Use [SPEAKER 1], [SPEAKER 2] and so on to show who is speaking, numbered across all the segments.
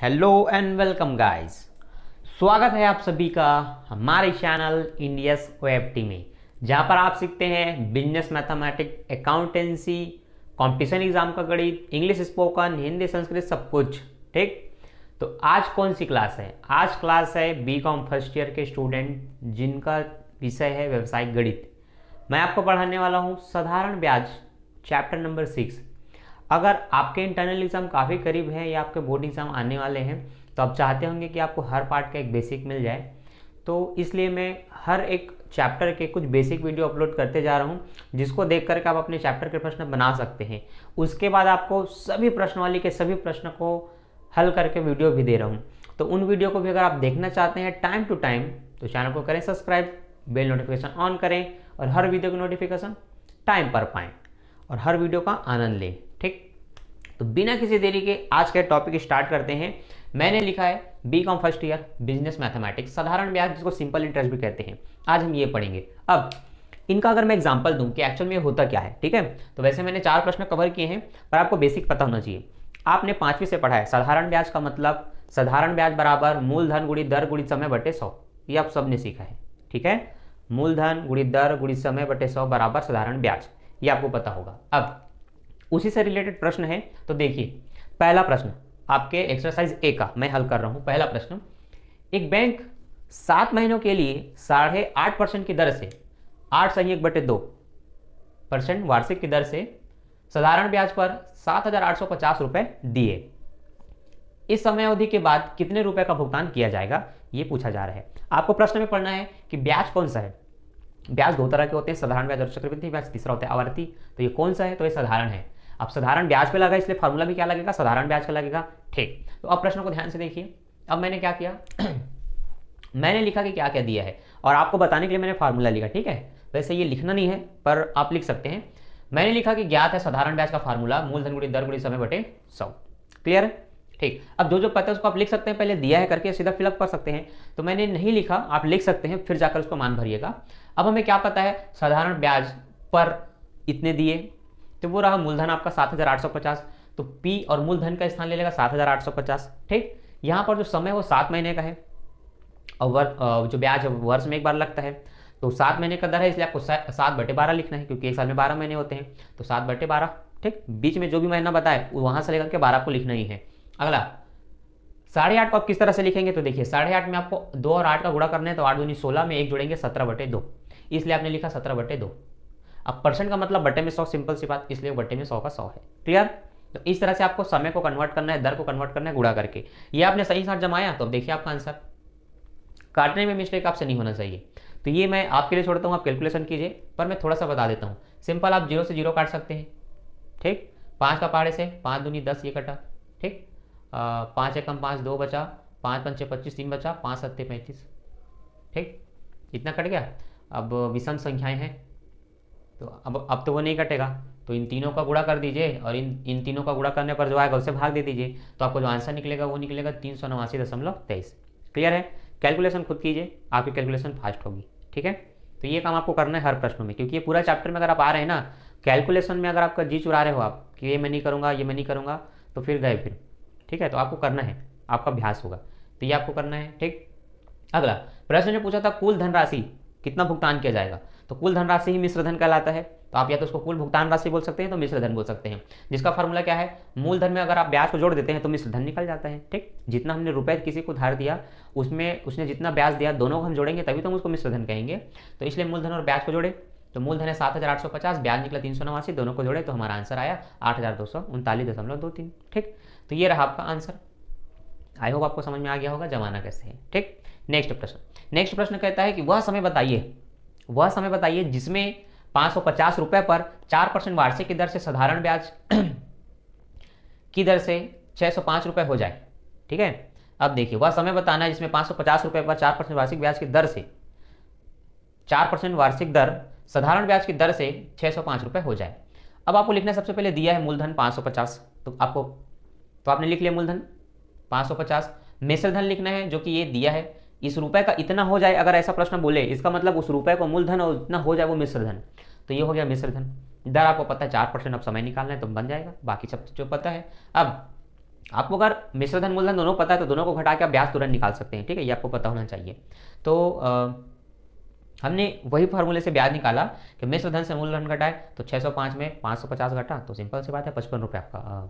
[SPEAKER 1] hello and welcome guys स्वागत है आप सभी का हमारे चैनल इंडियस टी में जहां पर आप सीखते हैं business mathematic accountancy competition exam का गणित इंग्लिश स्पोकन हिंदी संस्कृत सब कुछ ठीक तो आज कौन सी क्लास है आज क्लास है बी कॉम फर्स्ट ईयर के स्टूडेंट जिनका विषय है व्यवसायिक गणित मैं आपको पढ़ाने वाला हूँ साधारण ब्याज चैप्टर नंबर सिक्स अगर आपके इंटरनल एग्ज़ाम काफ़ी करीब हैं या आपके बोर्ड एग्ज़ाम आने वाले हैं तो आप चाहते होंगे कि आपको हर पार्ट का एक बेसिक मिल जाए तो इसलिए मैं हर एक चैप्टर के कुछ बेसिक वीडियो अपलोड करते जा रहा हूँ जिसको देख करके आप अपने चैप्टर के प्रश्न बना सकते हैं उसके बाद आपको सभी प्रश्नवाली के सभी प्रश्न को हल करके वीडियो भी दे रहा हूँ तो उन वीडियो को भी अगर आप देखना चाहते हैं टाइम टू टाइम तो चैनल को करें सब्सक्राइब बेल नोटिफिकेशन ऑन करें और हर वीडियो की नोटिफिकेशन टाइम पर पाएँ और हर वीडियो का आनंद लें ठीक तो बिना किसी देरी के आज का टॉपिक स्टार्ट करते हैं मैंने लिखा है B com first year business mathematics साधारण ब्याज जिसको सिंपल इंटरेस्ट भी कहते हैं आज हम ये पढ़ेंगे अब इनका अगर मैं एग्जाम्पल दूँ कि एक्चुअल में होता क्या है ठीक है तो वैसे मैंने चार प्रश्न कवर किए हैं पर आपको बेसिक पता होना चाहिए आपने पांचवी से पढ़ा है साधारण ब्याज का मतलब साधारण ब्याज बराबर मूलधन गुड़ी दर गुड़ी समय बटे सौ ये आप सबने सीखा है ठीक है मूलधन गुड़ी दर गुड़ी समय बटे सौ बराबर साधारण ब्याज ये आपको पता होगा अब उसी से रिलेटेड प्रश्न है तो देखिए पहला प्रश्न आपके एक्सरसाइज ए का मैं हल कर रहा हूँ पहला प्रश्न एक बैंक सात महीनों के लिए साढ़े आठ परसेंट की दर से आठ सही एक बटे दो परसेंट वार्षिक की दर से साधारण ब्याज पर सात हजार आठ सौ पचास रुपए दिए इस समय अवधि के बाद कितने रुपए का भुगतान किया जाएगा ये पूछा जा रहा है आपको प्रश्न में पढ़ना है कि ब्याज कौन सा है ब्याज दो तरह के होते हैं साधारण ब्याज और चक्रवृद्धि ब्याज तीसरा होता है आवर्ती तो ये कौन सा है तो ये साधारण है अब साधारण ब्याज पे लगा इसलिए फार्मूला भी क्या लगेगा साधारण ब्याज का लगेगा ठीक तो अब प्रश्न को ध्यान से देखिए अब मैंने क्या किया मैंने लिखा कि क्या क्या दिया है और आपको बताने के लिए मैंने फार्मूला लिखा ठीक है वैसे ये लिखना नहीं है पर आप लिख सकते हैं मैंने लिखा कि ज्ञात है साधारण ब्याज का फार्मूला मूलधन गुड़ी दर गुड़ी समय बटे सौ क्लियर है ठीक अब जो जो पता है उसको आप लिख सकते हैं पहले दिया है करके सीधा फिलअप कर सकते हैं तो मैंने नहीं लिखा आप लिख सकते हैं फिर जाकर उसको मान भरिएगा अब हमें क्या पता है साधारण ब्याज पर इतने दिए तो वो रहा मूलधन आपका सात हज़ार आठ सौ पचास तो पी और मूलधन का स्थान ले लेगा सात हज़ार आठ सौ पचास ठीक यहां पर जो समय वो सात महीने का है और वर, जो ब्याज है वर्ष में एक बार लगता है तो सात महीने का दर है इसलिए आपको सात बटे बारह लिखना है क्योंकि एक साल में बारह महीने होते हैं तो सात बटे बारह ठीक बीच में जो भी महीना बताए वहां से लेकर के बारह को लिखना ही है अगला साढ़े आठ को आप किस तरह से लिखेंगे तो देखिए साढ़े आठ में आपको दो और आठ का गुड़ा करना है तो आठ दूनी सोलह में एक जोड़ेंगे सत्रह बटे दो इसलिए आपने लिखा सत्रह बटे दो अब परसेंट का मतलब बटे में सौ सिंपल सी बात इसलिए बटे में सौ का सौ है क्लियर तो इस तरह से आपको समय को कन्वर्ट करना है दर को कन्वर्ट करना है गुड़ा करके ये आपने सही साथ जमाया तो अब देखिए आपका आंसर काटने में मिस्टेक आपसे नहीं होना चाहिए तो ये मैं आपके लिए छोड़ता हूँ आप कैलकुलेशन कीजिए पर मैं थोड़ा सा बता देता हूँ सिंपल आप जीरो से जीरो काट सकते हैं ठीक पाँच का पहाड़े से पाँच दूनी दस ये कटा ठीक पाँच एकम पाँच दो बचा पाँच पंचे पच्चीस तीन बचा पाँच सत्ते पैंतीस ठीक इतना कट गया अब विषम संख्याएं हैं तो अब अब तो वो नहीं कटेगा तो इन तीनों का गुड़ा कर दीजिए और इन इन तीनों का गुड़ा करने पर जो आएगा उसे भाग दे दीजिए तो आपको जो आंसर निकलेगा वो निकलेगा तीन सौ नवासी दशमलव तेईस क्लियर है कैलकुलेशन खुद कीजिए आपकी कैलकुलेशन फास्ट होगी ठीक है तो ये काम आपको करना है हर प्रश्न में क्योंकि ये पूरा चैप्टर में अगर आप आ रहे हैं ना कैलकुलेशन में अगर आपका जी चुरा रहे हो आप कि ये मैं नहीं करूँगा ये मैं नहीं करूँगा तो फिर गए फिर ठीक है तो आपको करना है आपका अभ्यास होगा तो ये आपको करना है ठीक अगला प्रश्न जो पूछा था कुल धनराशि कितना भुगतान किया जाएगा तो कुल धनराशि ही मिश्र धन कहलाता है तो आप या तो उसको कुल भुगतान राशि बोल सकते हैं तो मिश्र धन बोल सकते हैं जिसका फॉर्मूला क्या है मूलधन में अगर आप ब्याज को जोड़ देते हैं तो मिश्र धन निकल जाता है ठीक जितना हमने रुपए किसी को उधार दिया उसमें उसने जितना ब्याज दिया दोनों को हम जोड़ेंगे तभी तो हम उसको मिश्र धन कहेंगे तो इसलिए मूलधन और ब्याज को जोड़े तो मूलधन है सात हज़ार आठ सौ पचास ब्याज निकला तीन सौ नवासी दोनों को जोड़े तो हमारा आंसर आया आठ हज़ार दो सौ उनतालीस दशमलव दो तीन ठीक तो ये रहा आपका आंसर आई होप आपको समझ में आ गया होगा जमाना कैसे है ठीक नेक्स्ट प्रश्न नेक्स्ट प्रश्न कहता है कि वह समय बताइए वह समय बताइए जिसमें पाँच रुपए पर चार परसेंट वार्षिक की दर से साधारण ब्याज की दर से पांच रुपए हो जाए ठीक है अब देखिए वह समय बताना है जिसमें पचास रुपए पर चार परसेंट वार्षिक ब्याज की दर से चार परसेंट वार्षिक दर साधारण ब्याज की दर से पांच रुपए हो जाए अब आपको लिखना सबसे पहले दिया है मूलधन पांच तो आपको तो आपने लिख लिया मूलधन पांच सौ धन लिखना है जो कि ये दिया है इस रुपए का इतना हो जाए अगर ऐसा प्रश्न बोले इसका मतलब उस रुपए को मूलधन और इतना हो जाए वो मिश्रधन तो ये हो गया मिश्रधन इधर आपको पता है चार परसेंट अब समय निकालना है तो बन जाएगा बाकी सब जो पता है अब आपको अगर मिश्रधन मूलधन दोनों पता है तो दोनों को घटा के आप ब्याज तुरंत निकाल सकते हैं ठीक है ये आपको पता होना चाहिए तो आ, हमने वही फार्मूले से ब्याज निकाला कि मिश्रधन से मूलधन घटाए तो पांच में पचास घटा तो सिंपल सी बात है पचपन रुपये आपका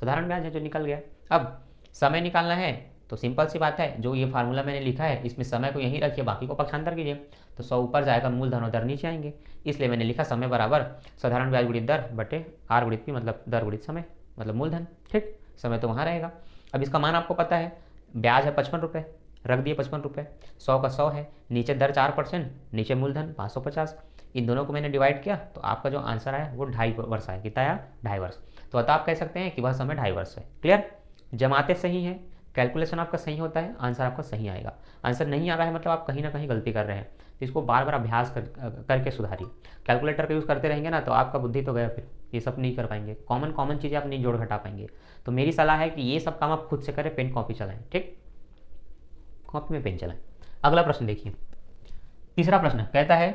[SPEAKER 1] साधारण ब्याज है जो निकल गया अब समय निकालना है तो सिंपल सी बात है जो ये फार्मूला मैंने लिखा है इसमें समय को यहीं रखिए बाकी को पक्षांतर कीजिए तो सौ ऊपर जाएगा मूलधन और दर नीचे आएंगे इसलिए मैंने लिखा समय बराबर साधारण ब्याज गुड़ित दर बटे आर गुड़ित पी मतलब दर गुड़ित समय मतलब मूलधन ठीक समय तो वहाँ रहेगा अब इसका मान आपको पता है ब्याज है पचपन रुपये रख दिए पचपन रुपये सौ का सौ है नीचे दर चार परसेंट नीचे मूलधन पाँच सौ पचास इन दोनों को मैंने डिवाइड किया तो आपका जो आंसर आया वो ढाई वर्ष आया कितना आया ढाई वर्ष तो अतः आप कह सकते हैं कि वह समय ढाई वर्ष है क्लियर जमाते सही हैं कैलकुलेशन आपका सही होता है आंसर आपका सही आएगा आंसर नहीं आ रहा है मतलब आप कहीं ना कहीं गलती कर रहे हैं तो इसको बार बार अभ्यास कर करके सुधारिए कैलकुलेटर का यूज़ करते रहेंगे ना तो आपका बुद्धि तो गया फिर ये सब नहीं कर पाएंगे कॉमन कॉमन चीज़ें आप नहीं जोड़ घटा पाएंगे तो मेरी सलाह है कि ये सब काम आप खुद से करें पेन कॉपी चलाएँ ठीक कॉपी में पेन चलाएँ अगला प्रश्न देखिए तीसरा प्रश्न कहता है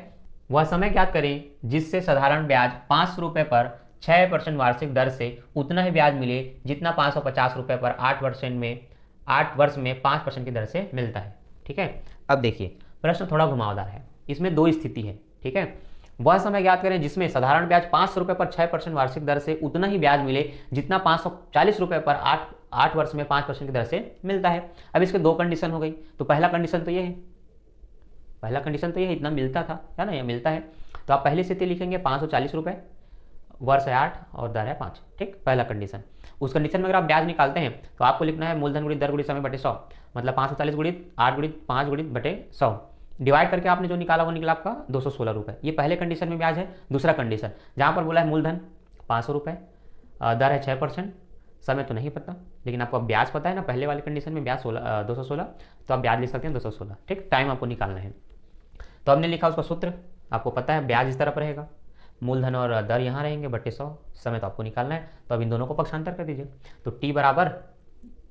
[SPEAKER 1] वह समय क्या करें जिससे साधारण ब्याज पाँच रुपये पर छः परसेंट वार्षिक दर से उतना ही ब्याज मिले जितना पाँच सौ पचास रुपये पर आठ परसेंट में आठ वर्ष में पाँच परसेंट की दर से मिलता है ठीक है अब देखिए प्रश्न थोड़ा घुमावदार है इसमें दो स्थिति है ठीक है वह समय ज्ञात करें जिसमें साधारण ब्याज पाँच सौ रुपये पर छः परसेंट वार्षिक दर से उतना ही ब्याज मिले जितना पाँच सौ चालीस रुपये पर आठ आठ वर्ष में पाँच परसेंट की दर से मिलता है अब इसके दो कंडीशन हो गई तो पहला कंडीशन तो ये है पहला कंडीशन तो ये है इतना मिलता था है ना ये मिलता है तो आप पहली स्थिति लिखेंगे पाँच सौ चालीस रुपये वर्ष है आठ और दर है पाँच ठीक पहला कंडीशन उस कंडीशन में अगर आप ब्याज निकालते हैं तो आपको लिखना है मूलधन गुणित दर गुणित समय बटे सौ मतलब पाँच सौ चालीस गुणित आठ गुणित पाँच गुणित बटे सौ डिवाइड करके आपने जो निकाला वो निकला आपका दो सौ सोलह रुपये ये पहले कंडीशन में ब्याज है दूसरा कंडीशन जहाँ पर बोला है मूलधन पाँच सौ रुपये दर है छः परसेंट समय तो नहीं पता लेकिन आपको ब्याज पता है ना पहले वाले कंडीशन में ब्याज सोलह दो सौ सोलह तो आप ब्याज लिख सकते हैं दो सौ सोलह ठीक टाइम आपको निकालना है तो हमने लिखा उसका सूत्र आपको पता है ब्याज इस तरफ रहेगा मूलधन और दर यहाँ रहेंगे बट्टे सौ समय तो आपको निकालना है तो अब इन दोनों को पक्षांतर कर दीजिए तो टी बराबर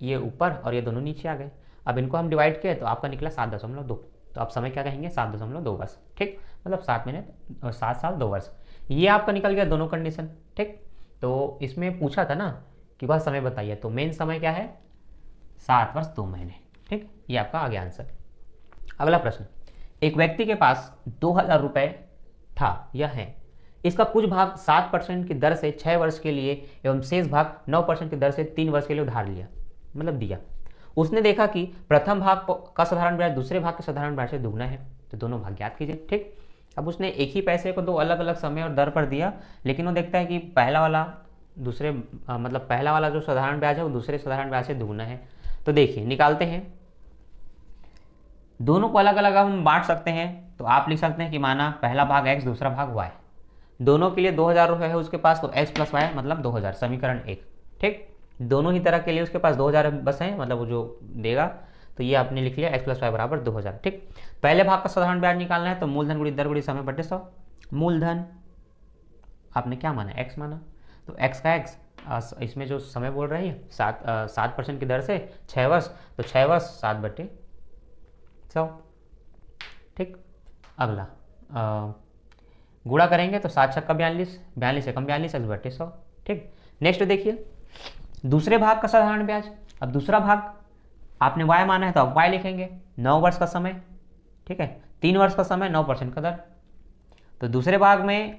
[SPEAKER 1] ये ऊपर और ये दोनों नीचे आ गए अब इनको हम डिवाइड किए तो आपका निकला सात दशमलव दो तो आप समय क्या कहेंगे सात दशमलव दो वर्ष ठीक मतलब सात महीने और सात साल दो वर्ष ये आपका निकल गया दोनों कंडीशन ठीक तो इसमें पूछा था ना कि वह समय बताइए तो मेन समय क्या है सात वर्ष दो महीने ठीक ये आपका आगे आंसर अगला प्रश्न एक व्यक्ति के पास दो हज़ार रुपये था यह है इसका कुछ भाग सात परसेंट की दर से छः वर्ष के लिए एवं शेष भाग नौ परसेंट की दर से तीन वर्ष के लिए उधार लिया मतलब दिया उसने देखा कि प्रथम भाग का साधारण ब्याज दूसरे भाग के साधारण ब्याज से दुगना है तो दोनों भाग याद कीजिए ठीक अब उसने एक ही पैसे को दो अलग अलग समय और दर पर दिया लेकिन वो देखता है कि पहला वाला दूसरे मतलब पहला वाला जो साधारण ब्याज है वो दूसरे साधारण ब्याज से दुगना है तो देखिए निकालते हैं दोनों को अलग अलग हम बांट सकते हैं तो आप लिख सकते हैं कि माना पहला भाग एक्स दूसरा भाग वाई दोनों के लिए दो हजार रुपए है उसके पास तो एक्स प्लस वाई मतलब दो हजार समीकरण एक ठीक दोनों ही तरह के लिए उसके पास दो हजार बस है मतलब वो जो देगा तो ये आपने लिख लिया एक्स प्लस वाई बराबर दो हजार ठीक पहले भाग का साधारण ब्याज निकालना है तो मूलधन गुड़ी दर गुड़ी समय बटे सौ मूलधन आपने क्या माना एक्स माना तो एक्स का एक्स इसमें जो समय बोल रही है सात सात परसेंट की दर से छः वर्ष तो छः वर्ष सात बटे सौ ठीक अगला आ, गुड़ा करेंगे तो सात छक्का बयालीस बयालीस एकम बयालीस एक बटे सौ ठीक नेक्स्ट देखिए दूसरे भाग का साधारण ब्याज अब दूसरा भाग आपने वाई माना है तो आप वाई लिखेंगे नौ वर्ष का समय ठीक है तीन वर्ष का समय नौ परसेंट का दर तो दूसरे भाग में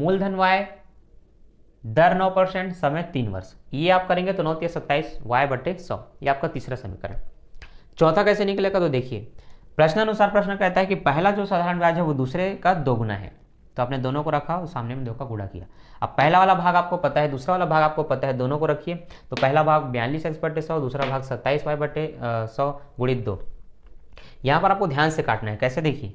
[SPEAKER 1] मूलधन y दर नौ परसेंट समय तीन वर्ष ये आप करेंगे तो नौ तीस सत्ताईस वाई बटे सौ ये आपका तीसरा समीकरण चौथा कैसे निकलेगा तो देखिए प्रश्न अनुसार प्रश्न कहता है कि पहला जो साधारण ब्याज है वो दूसरे का दोगुना है तो आपने दोनों को रखा और सामने में दो का गुड़ा किया अब पहला वाला भाग आपको पता है दूसरा वाला भाग आपको पता है दोनों को रखिए तो पहला भाग बयालीस एक्स बटे सौ दूसरा भाग सत्ताईस वाई बटे सौ गुणित दो यहाँ पर आपको ध्यान से काटना है कैसे देखिए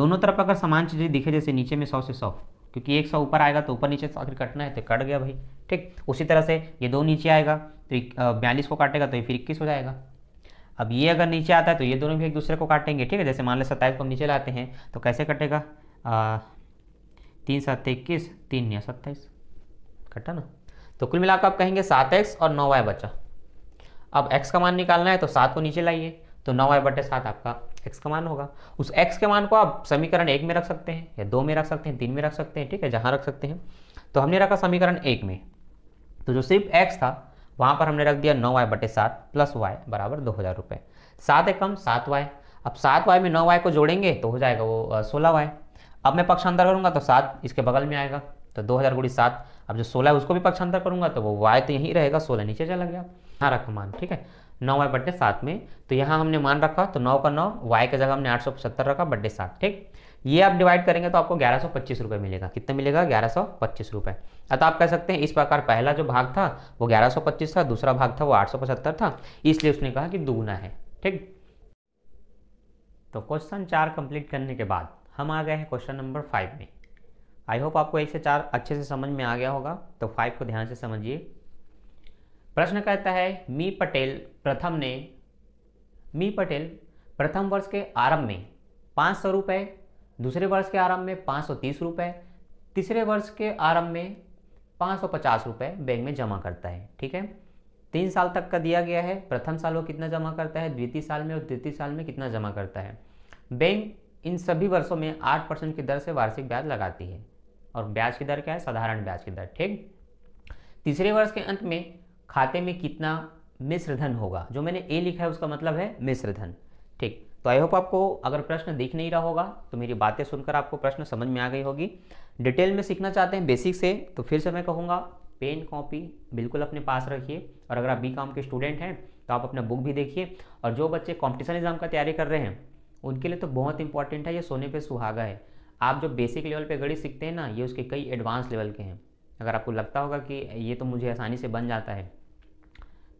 [SPEAKER 1] दोनों तरफ अगर समान चीज़ें दिखे जैसे नीचे में सौ से सौ क्योंकि एक सौ ऊपर आएगा तो ऊपर नीचे आखिर कटना है तो कट गया भाई ठीक उसी तरह से ये दो नीचे आएगा तो बयालीस को काटेगा तो ये फिर इक्कीस हो जाएगा अब ये अगर नीचे आता है तो ये दोनों भी एक दूसरे को काटेंगे ठीक है जैसे मान लो सत्ताईस को हम नीचे लाते हैं तो कैसे कटेगा तीन सात इक्कीस तीन या सत्ताईस कटा ना तो कुल मिलाकर आप कहेंगे सात एक्स और नौ वाई बचा अब x का मान निकालना है तो सात को नीचे लाइए तो नौ वाई बटे सात आपका x का मान होगा उस x के मान को आप समीकरण एक में रख सकते हैं या दो में रख सकते हैं तीन में रख सकते हैं ठीक है जहाँ रख सकते हैं तो हमने रखा समीकरण एक में तो जो सिर्फ एक्स था वहाँ पर हमने रख दिया नौ वाई बटे सात प्लस वाई बराबर दो हज़ार रुपये सात एकम सात वाई अब सात वाई में नौ वाई को जोड़ेंगे तो हो जाएगा वो सोलह वाई अब मैं पक्षांतर करूंगा तो सात इसके बगल में आएगा तो दो हज़ार गुड़ी सात अब जो सोलह है उसको भी पक्षांतर करूंगा तो वो वाई तो यहीं रहेगा सोलह नीचे चला गया यहाँ रखा मान ठीक है नौ वाई बड्डे सात में तो यहाँ हमने मान रखा तो नौ का नौ वाई की जगह हमने आठ सौ पचहत्तर रखा बड्डे सात ठीक ये आप डिवाइड करेंगे तो आपको ग्यारह सौ पच्चीस रुपये मिलेगा कितना मिलेगा ग्यारह सौ पच्चीस रुपये अतः आप कह सकते हैं इस प्रकार पहला जो भाग था वो ग्यारह सौ पच्चीस था दूसरा भाग था वो आठ सौ पचहत्तर था इसलिए उसने कहा कि दोगुना है ठीक तो क्वेश्चन चार कंप्लीट करने के बाद हम आ गए हैं क्वेश्चन नंबर फाइव में आई होप आपको एक से चार अच्छे से समझ में आ गया होगा तो फाइव को ध्यान से समझिए प्रश्न कहता है मी पटेल प्रथम ने मी पटेल प्रथम वर्ष के आरंभ में पाँच सौ रुपये दूसरे वर्ष के आरंभ में पाँच सौ तीस रुपये तीसरे वर्ष के आरंभ में पाँच सौ पचास रुपये बैंक में जमा करता है ठीक है तीन साल तक का दिया गया है प्रथम साल वो कितना जमा करता है द्वितीय साल में और तृतीय साल में कितना जमा करता है बैंक इन सभी वर्षों में आठ परसेंट की दर से वार्षिक ब्याज लगाती है और ब्याज की दर क्या है साधारण ब्याज की दर ठीक तीसरे वर्ष के अंत में खाते में कितना मिश्र धन होगा जो मैंने ए लिखा है उसका मतलब है मिश्र धन ठीक तो आई होप आपको अगर प्रश्न दिख नहीं रहा होगा तो मेरी बातें सुनकर आपको प्रश्न समझ में आ गई होगी डिटेल में सीखना चाहते हैं बेसिक से तो फिर से मैं कहूँगा पेन कॉपी बिल्कुल अपने पास रखिए और अगर आप बी कॉम के स्टूडेंट हैं तो आप अपना बुक भी देखिए और जो बच्चे कॉम्पिटिशन एग्जाम का तैयारी कर रहे हैं उनके लिए तो बहुत इंपॉर्टेंट है ये सोने पे सुहागा है आप जो बेसिक लेवल पे गणित सीखते हैं ना ये उसके कई एडवांस लेवल के हैं अगर आपको लगता होगा कि ये तो मुझे आसानी से बन जाता है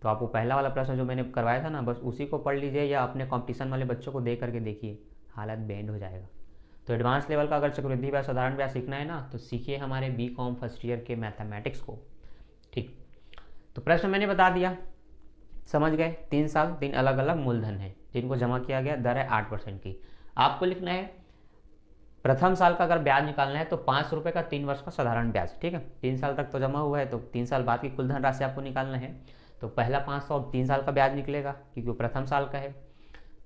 [SPEAKER 1] तो आपको पहला वाला प्रश्न जो मैंने करवाया था ना बस उसी को पढ़ लीजिए या अपने कॉम्पिटिशन वाले बच्चों को दे करके देखिए हालत बैंड हो जाएगा तो एडवांस लेवल का अगर चक्रवृद्धि व्यास साधारण व्यास सीखना है ना तो सीखिए हमारे बी कॉम फर्स्ट ईयर के मैथमेटिक्स को ठीक तो प्रश्न मैंने बता दिया समझ गए तीन साल तीन अलग अलग मूलधन है जिनको जमा किया गया दर है आठ परसेंट की आपको लिखना है प्रथम साल का अगर ब्याज निकालना है तो पाँच रुपये का तीन वर्ष का साधारण ब्याज ठीक है तीन साल तक तो जमा हुआ है तो तीन साल बाद की कुल राशि आपको निकालना है तो पहला पाँच सौ तीन साल का ब्याज निकलेगा क्योंकि वो प्रथम साल का है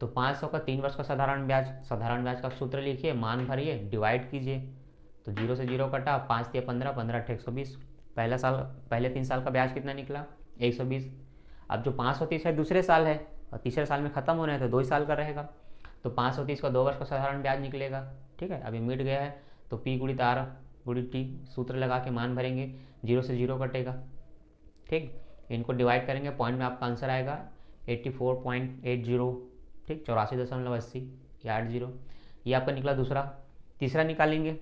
[SPEAKER 1] तो पाँच सौ का तीन वर्ष का साधारण ब्याज साधारण ब्याज का सूत्र लिखिए मान भरिए डिवाइड कीजिए तो जीरो से जीरो कटा पाँच या पंद्रह पंद्रह अठे एक सौ बीस पहला साल पहले तीन साल का ब्याज कितना निकला एक सौ बीस अब जो पाँच सौ तीस है दूसरे साल है और तीसरे साल में ख़त्म होना है तो दो ही साल का रहेगा तो पाँच सौ तीस का दो वर्ष का साधारण ब्याज निकलेगा ठीक है अभी मिट गया है तो पी गुड़ी तार गुड़ी टी सूत्र लगा के मान भरेंगे जीरो से जीरो कटेगा ठीक इनको डिवाइड करेंगे पॉइंट में आपका आंसर आएगा eighty four point eight zero ठीक चौरासी दशमलव अस्सी या आठ जीरो ये आपका निकला दूसरा तीसरा निकालेंगे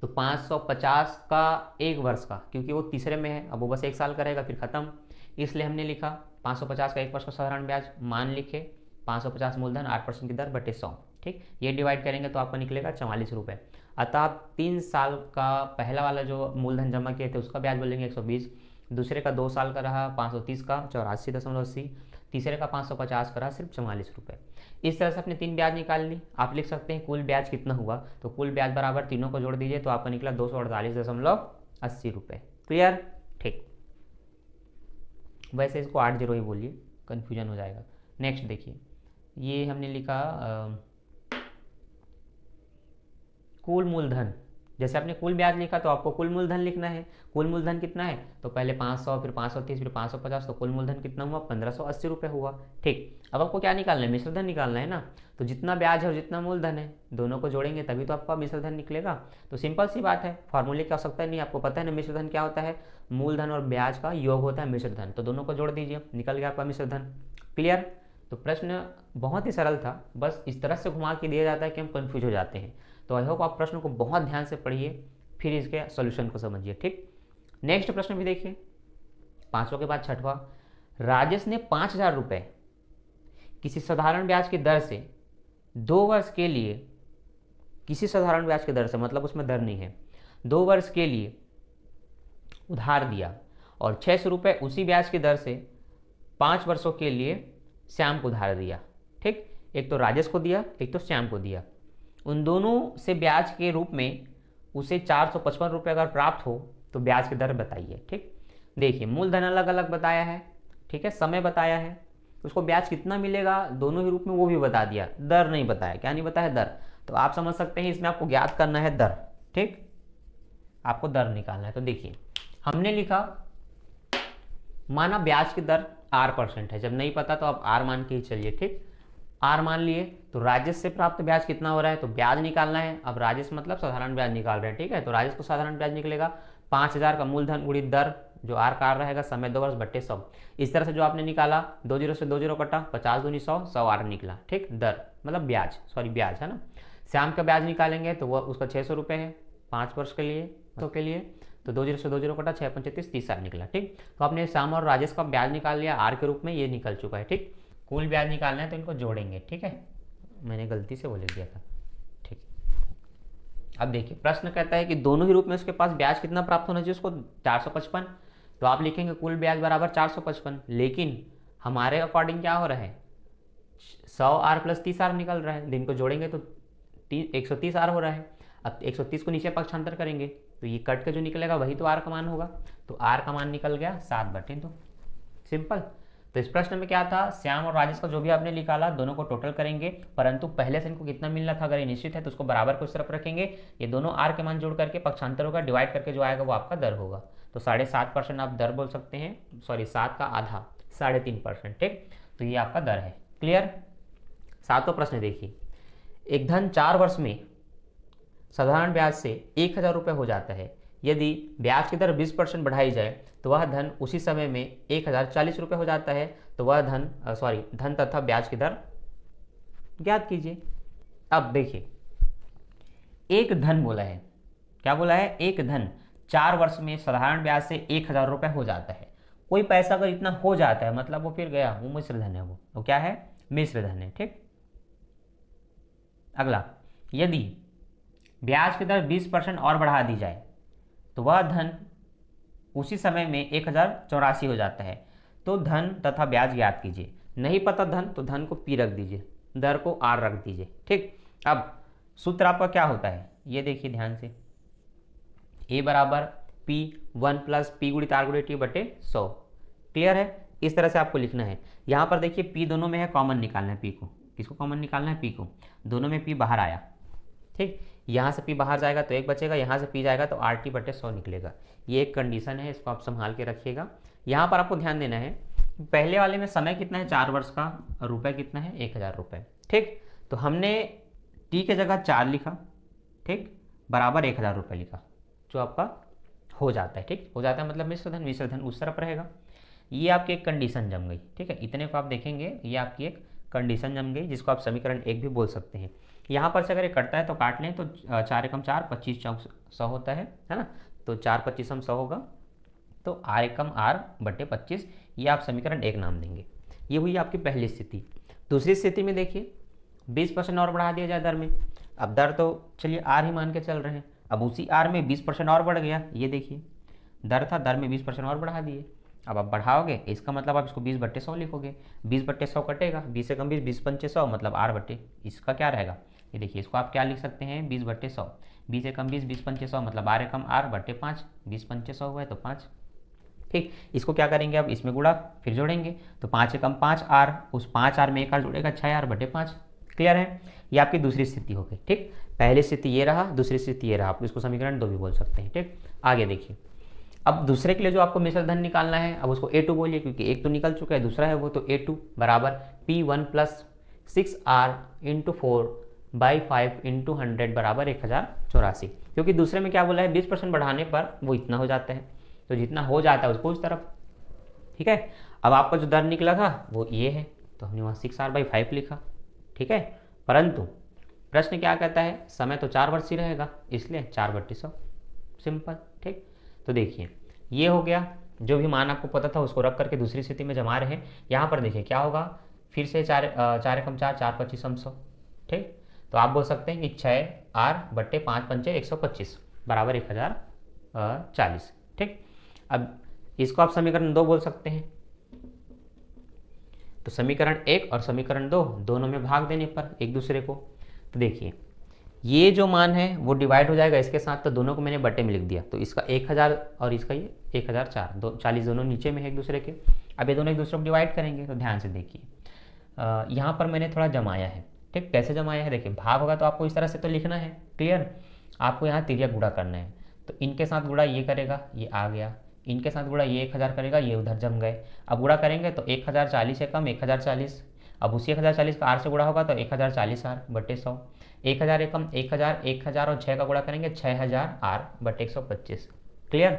[SPEAKER 1] तो 550 का एक वर्ष का क्योंकि वो तीसरे में है अब वो बस एक साल का रहेगा फिर ख़त्म इसलिए हमने लिखा 550 का एक वर्ष का साधारण ब्याज मान लिखे 550 मूलधन आठ परसेंट की दर बटे सौ ठीक ये डिवाइड करेंगे तो आपको निकलेगा चवालीस रुपये अतः आप तीन साल का पहला वाला जो मूलधन जमा किए थे उसका ब्याज बोलेंगे एक दूसरे का दो साल का रहा पाँच का चौरासी दशमलव अस्सी तीसरे का 550 का रहा सिर्फ चवालीस रुपये इस तरह से अपने तीन ब्याज निकाल ली आप लिख सकते हैं कुल ब्याज कितना हुआ तो कुल ब्याज बराबर तीनों को जोड़ दीजिए तो आपको निकला दो सौ अड़तालीस दशमलव अस्सी रुपये क्लियर वैसे इसको आठ जीरो ही बोलिए कन्फ्यूजन हो जाएगा नेक्स्ट देखिए ये हमने लिखा कुल मूलधन जैसे आपने कुल ब्याज लिखा तो आपको कुल मूलधन लिखना है कुल मूलधन कितना है तो पहले 500 फिर 530 फिर 550 तो कुल मूलधन कितना हुआ पंद्रह सौ अस्सी रुपये हुआ ठीक अब आपको क्या निकालना है मिश्रधन निकालना है ना तो जितना ब्याज है और जितना मूलधन है दोनों को जोड़ेंगे तभी तो आपका मिश्रधन निकलेगा तो सिंपल सी बात है फॉर्मूले की आवश्यकता नहीं आपको पता है ना मिश्रधन क्या होता है मूलधन और ब्याज का योग होता है मिश्रधन तो दोनों को जोड़ दीजिए निकल गया आपका मिश्रधन क्लियर तो प्रश्न बहुत ही सरल था बस इस तरह से घुमा के दिया जाता है कि हम कन्फ्यूज हो जाते हैं तो आई होप आप प्रश्न को बहुत ध्यान से पढ़िए फिर इसके सोल्यूशन को समझिए ठीक नेक्स्ट प्रश्न भी देखिए पाँचों के बाद छठवा राजेश ने पाँच हजार रुपये किसी साधारण ब्याज की दर से दो वर्ष के लिए किसी साधारण ब्याज की दर से मतलब उसमें दर नहीं है दो वर्ष के लिए उधार दिया और छः सौ रुपये उसी ब्याज की दर से पाँच वर्षों के लिए श्याम को उधार दिया ठीक एक तो राजेश को दिया एक तो श्याम को दिया उन दोनों से ब्याज के रूप में उसे चार सौ पचपन रुपये अगर प्राप्त हो तो ब्याज की दर बताइए ठीक देखिए मूलधन अलग अलग बताया है ठीक है समय बताया है उसको ब्याज कितना मिलेगा दोनों ही रूप में वो भी बता दिया दर नहीं बताया क्या नहीं बताया दर तो आप समझ सकते हैं इसमें आपको ज्ञात करना है दर ठीक आपको दर निकालना है तो देखिए हमने लिखा माना ब्याज की दर आर परसेंट है जब नहीं पता तो आप आर मान के ही चलिए ठीक आर मान लिए तो राजस्व से प्राप्त ब्याज कितना हो रहा है तो ब्याज निकालना है अब राजस्व मतलब साधारण ब्याज निकाल रहे हैं ठीक है तो राजस्व को साधारण ब्याज निकलेगा पांच हज़ार का मूलधन गुणित दर जो आर का आर रहेगा समय दो वर्ष बट्टे सौ इस तरह से जो आपने निकाला दो जीरो से दो जीरो कटा पचास दूनी सौ सौ आर निकला ठीक दर मतलब ब्याज सॉरी ब्याज है ना श्याम का ब्याज निकालेंगे तो वह उसका छह सौ रुपये है पांच वर्ष के लिए सौ के लिए तो दो जीरो से दो जीरो कटा छः पंचतीस तीस आर निकला ठीक तो आपने श्याम और राजेश का ब्याज निकाल लिया आर के रूप में ये निकल चुका है ठीक कुल ब्याज निकालना है तो इनको जोड़ेंगे ठीक है मैंने गलती से वो लिख दिया था ठीक अब देखिए प्रश्न कहता है कि दोनों ही रूप में उसके पास ब्याज कितना प्राप्त होना चाहिए उसको चार तो आप लिखेंगे कुल ब्याज बराबर चार लेकिन हमारे अकॉर्डिंग क्या हो रहा है सौ आर प्लस तीस आर निकल रहा है दिन को जोड़ेंगे तो एक सौ तीस आर हो रहा है अब एक सौ तीस को नीचे पक्षांतर करेंगे तो ये कट के जो निकलेगा वही तो आर का मान होगा तो आर का मान निकल गया सात बटे तो सिंपल तो इस प्रश्न में क्या था श्याम और राजेश का जो भी आपने निकाला दोनों को टोटल करेंगे परंतु पहले से इनको कितना मिलना था अगर निश्चित है तो उसको बराबर को इस तरफ रखेंगे ये दोनों आर के मान जोड़ करके पक्षांतर होगा डिवाइड करके जो आएगा वो आपका दर होगा तो साढ़े सात परसेंट आप दर बोल सकते हैं सॉरी सात का आधा साढ़े तीन परसेंट ठीक तो ये आपका दर है क्लियर सातवां प्रश्न देखिए एक धन चार वर्ष में साधारण ब्याज से एक हज़ार रुपये हो जाता है यदि ब्याज की दर बीस परसेंट बढ़ाई जाए तो वह धन उसी समय में एक हज़ार चालीस रुपये हो जाता है तो वह धन सॉरी धन तथा ब्याज की दर ज्ञात कीजिए अब देखिए एक धन बोला है क्या बोला है एक धन चार वर्ष में साधारण ब्याज से एक हज़ार रुपये हो जाता है कोई पैसा अगर इतना हो जाता है मतलब वो फिर गया वो मिश्र धन है वो वो तो क्या है मिश्र धन है ठीक अगला यदि ब्याज की दर 20 परसेंट और बढ़ा दी जाए तो वह धन उसी समय में एक हज़ार चौरासी हो जाता है तो धन तथा ब्याज ज्ञात कीजिए नहीं पता धन तो धन को पी रख दीजिए दर को आर रख दीजिए ठीक अब सूत्र आपका क्या होता है ये देखिए ध्यान से ए बराबर पी वन प्लस पी गुड़ी तार गुड़ी टी बटे सौ क्लियर है इस तरह से आपको लिखना है यहाँ पर देखिए पी दोनों में है कॉमन निकालना है पी को किसको कॉमन निकालना है पी को दोनों में पी बाहर आया ठीक यहाँ से पी बाहर जाएगा तो एक बचेगा यहाँ से पी जाएगा तो आर टी बटे सौ निकलेगा ये एक कंडीशन है इसको आप संभाल के रखिएगा यहाँ पर आपको ध्यान देना है पहले वाले में समय कितना है चार वर्ष का रुपये कितना है एक हज़ार रुपये ठीक तो हमने टी के जगह चार लिखा ठीक बराबर एक हज़ार रुपये लिखा जो आपका हो जाता है ठीक हो जाता है मतलब मिश्र धन मिश्र धन उस तरफ रहेगा ये आपकी एक कंडीशन जम गई ठीक है इतने को आप देखेंगे ये आपकी एक कंडीशन जम गई जिसको आप समीकरण एक भी बोल सकते हैं यहाँ पर से अगर ये कटता है तो काट लें तो चार एकम चार पच्चीस चौक सौ होता है है ना तो चार पच्चीस हम सौ होगा तो आर एकम आर बटे पच्चीस ये आप समीकरण एक नाम देंगे ये हुई आपकी पहली स्थिति दूसरी स्थिति में देखिए बीस परसेंट और बढ़ा दिया जाए दर में अब दर तो चलिए आर ही मान के चल रहे हैं अब उसी आर में बीस परसेंट और बढ़ गया ये देखिए दर था दर में बीस परसेंट और बढ़ा दिए अब आप बढ़ाओगे इसका मतलब आप इसको बीस बट्टे सौ लिखोगे बीस बट्टे सौ कटेगा बीस से कम बीस बीस पंचे सौ मतलब आर बट्टे इसका क्या रहेगा ये देखिए इसको आप क्या लिख सकते हैं बीस बट्टे सौ बीस एकम बीस बीस पंचे सौ मतलब आर कम आर बट्टे पाँच बीस पंचे सौ हुआ है तो पाँच ठीक इसको क्या करेंगे अब इसमें गुड़ा फिर जोड़ेंगे तो पाँच एकम पाँच आर उस पाँच आर में एक आर जुड़ेगा छः आर बटे पाँच क्लियर है ये आपकी दूसरी स्थिति हो गई ठीक पहली स्थिति ये रहा दूसरी स्थिति ये रहा आप इसको समीकरण दो भी बोल सकते हैं ठीक आगे देखिए अब दूसरे के लिए जो आपको मिश्र धन निकालना है अब उसको ए टू बोलिए क्योंकि एक तो निकल चुका है दूसरा है वो तो ए टू बराबर P one plus six R into four by five into hundred बराबर एक हज़ार चौरासी क्योंकि दूसरे में क्या बोला है बीस परसेंट बढ़ाने पर वो इतना हो जाता है तो जितना हो जाता है उसको उस तरफ ठीक है अब आपका जो दर निकला था वो ये है तो हमने वहाँ सिक्स आर बाई फाइव लिखा ठीक है परंतु प्रश्न क्या कहता है समय तो चार वर्ष ही रहेगा इसलिए चार बट्टी सौ सिंपल ठीक तो देखिए ये हो गया जो भी मान आपको पता था उसको रख करके दूसरी स्थिति में जमा रहे यहाँ पर देखिए क्या होगा फिर से चार चार एकम चार चार पच्चीस सौ ठीक तो आप बोल सकते हैं कि छः आर बट्टे पाँच पंचे एक सौ पच्चीस बराबर एक हज़ार चालीस ठीक अब इसको आप समीकरण दो बोल सकते हैं तो समीकरण एक और समीकरण दो दोनों में भाग देने पर एक दूसरे को तो देखिए ये जो मान है वो डिवाइड हो जाएगा इसके साथ तो दोनों को मैंने बट्टे में लिख दिया तो इसका एक हज़ार और इसका ये एक हज़ार चार दो चालीस दोनों नीचे में है एक दूसरे के अब ये दोनों एक दूसरे को डिवाइड करेंगे तो ध्यान से देखिए यहाँ पर मैंने थोड़ा जमाया है ठीक कैसे जमाया है देखिए भाग होगा तो आपको इस तरह से तो लिखना है क्लियर आपको यहाँ तिरिया गुड़ा करना है तो इनके साथ गुड़ा ये करेगा ये आ गया इनके साथ गुड़ा ये एक हज़ार करेगा ये उधर जम गए अब गुड़ा करेंगे तो एक हज़ार चालीस है कम एक हज़ार चालीस अब उसी एक हज़ार चालीस का आर से गुड़ा होगा तो एक हज़ार चालीस आर बटे सौ एक हज़ार एक कम एक हज़ार एक हज़ार और छः का गुड़ा करेंगे छः हज़ार आर बटे एक सौ पच्चीस क्लियर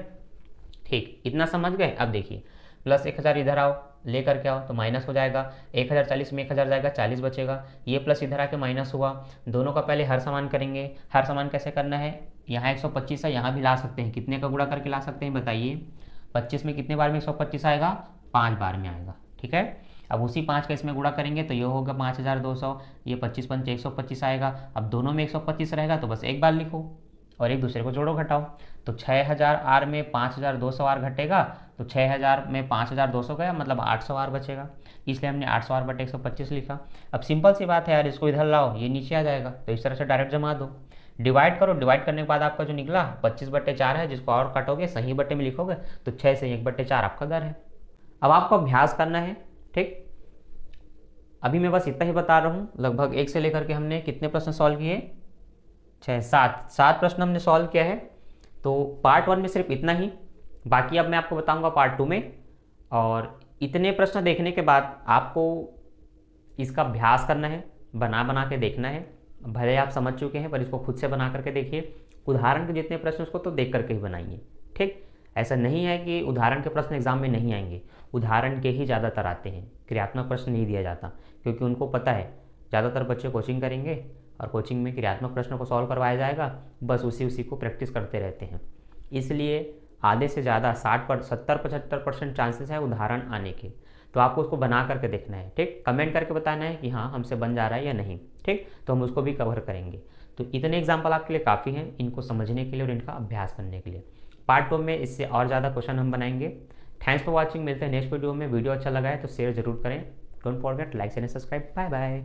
[SPEAKER 1] ठीक इतना समझ गए अब देखिए प्लस एक हज़ार इधर आओ लेकर के आओ तो माइनस हो जाएगा एक हज़ार चालीस में एक हज़ार जाएगा चालीस बचेगा ये प्लस इधर आके माइनस हुआ दोनों का पहले हर सामान करेंगे हर सामान कैसे करना है यहाँ एक सौ पच्चीस है यहाँ भी ला सकते हैं कितने का गुड़ा करके ला सकते हैं बताइए पच्चीस में कितने बार में एक सौ पच्चीस आएगा पाँच बार में आएगा ठीक है अब उसी पाँच का इसमें गुड़ा करेंगे तो ये होगा पाँच हज़ार दो सौ ये पच्चीस पंच एक सौ पच्चीस आएगा अब दोनों में एक सौ पच्चीस रहेगा तो बस एक बार लिखो और एक दूसरे को जोड़ो घटाओ तो 6000 आर में 5200 आर घटेगा तो 6000 में 5200 गया मतलब 800 आर बचेगा इसलिए हमने 800 आर बटे 125 लिखा अब सिंपल सी बात है यार इसको इधर लाओ ये नीचे आ जाएगा तो इस तरह से डायरेक्ट जमा दो डिवाइड करो डिवाइड करने के बाद आपका जो निकला पच्चीस बटे चार है जिसको और काटोगे सही बटे में लिखोगे तो छः से एक बटे चार आपका दर है अब आपको अभ्यास करना है ठीक अभी मैं बस इतना ही बता रहा हूँ लगभग एक से लेकर के हमने कितने प्रश्न सॉल्व किए छः सात सात प्रश्न हमने सॉल्व किया है तो पार्ट वन में सिर्फ इतना ही बाकी अब मैं आपको बताऊंगा पार्ट टू में और इतने प्रश्न देखने के बाद आपको इसका अभ्यास करना है बना बना के देखना है भले आप समझ चुके हैं पर इसको खुद से बना करके देखिए उदाहरण के जितने प्रश्न उसको तो देख करके ही बनाइए ठीक ऐसा नहीं है कि उदाहरण के प्रश्न एग्जाम में नहीं आएंगे उदाहरण के ही ज़्यादातर आते हैं क्रियात्मक प्रश्न नहीं दिया जाता क्योंकि उनको पता है ज़्यादातर बच्चे कोचिंग करेंगे और कोचिंग में क्रियात्मक प्रश्नों को सॉल्व करवाया जाएगा बस उसी उसी को प्रैक्टिस करते रहते हैं इसलिए आधे से ज़्यादा साठ पर सत्तर पचहत्तर परसेंट चांसेस है उदाहरण आने के तो आपको उसको बना करके देखना है ठीक कमेंट करके बताना है कि हाँ हमसे बन जा रहा है या नहीं ठीक तो हम उसको भी कवर करेंगे तो इतने एग्जाम्पल आपके लिए काफ़ी हैं इनको समझने के लिए और इनका अभ्यास करने के लिए पार्ट टू में इससे और ज़्यादा क्वेश्चन हम बनाएंगे थैंक्स फॉर वॉचिंग मिलते हैं नेक्स्ट वीडियो में वीडियो अच्छा लगा है तो शेयर जरूर करें don't forget like and subscribe bye bye